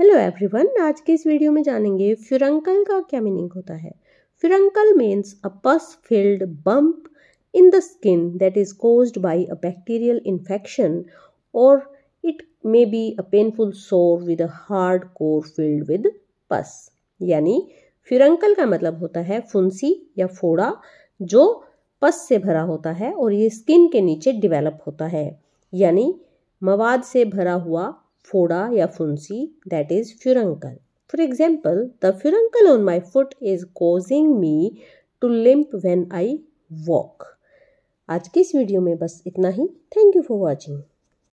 hello everyone आज के इस वीडियो में जानेंगे फ्यूरंकल का क्या मीनिंग होता है फ्यूरंकल means a pus filled bump in the skin that is caused by a bacterial infection और it may be a painful sore with a hard core filled with pus यानी फ्यूरंकल का मतलब होता है फुंसी या फोड़ा जो पस से भरा होता है और ये स्किन के नीचे डिवेलप होता है यानी मवाद से भरा हुआ फोड़ा या फुंसी that is furuncle for example the furuncle on my foot is causing me to limp when I walk आज के इस वीडियो में बस इतना ही थैंक यू फॉर वॉचिंग